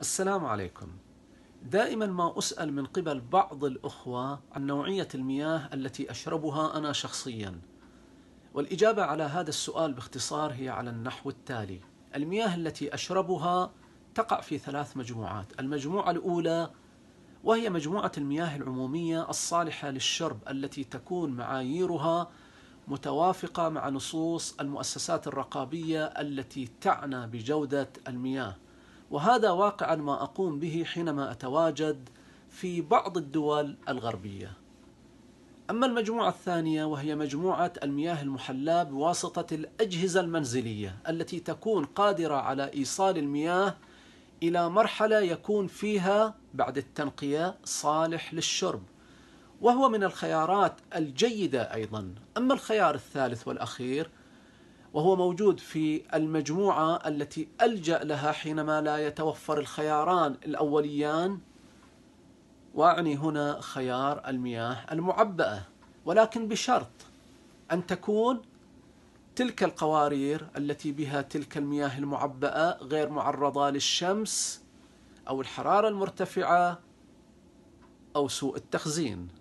السلام عليكم. دائما ما اسال من قبل بعض الاخوه عن نوعيه المياه التي اشربها انا شخصيا. والاجابه على هذا السؤال باختصار هي على النحو التالي: المياه التي اشربها تقع في ثلاث مجموعات، المجموعه الاولى وهي مجموعه المياه العموميه الصالحه للشرب التي تكون معاييرها متوافقه مع نصوص المؤسسات الرقابيه التي تعنى بجوده المياه. وهذا واقعا ما أقوم به حينما أتواجد في بعض الدول الغربية أما المجموعة الثانية وهي مجموعة المياه المحلاة بواسطة الأجهزة المنزلية التي تكون قادرة على إيصال المياه إلى مرحلة يكون فيها بعد التنقية صالح للشرب وهو من الخيارات الجيدة أيضا أما الخيار الثالث والأخير وهو موجود في المجموعة التي ألجأ لها حينما لا يتوفر الخياران الأوليان وأعني هنا خيار المياه المعبأة ولكن بشرط أن تكون تلك القوارير التي بها تلك المياه المعبأة غير معرضة للشمس أو الحرارة المرتفعة أو سوء التخزين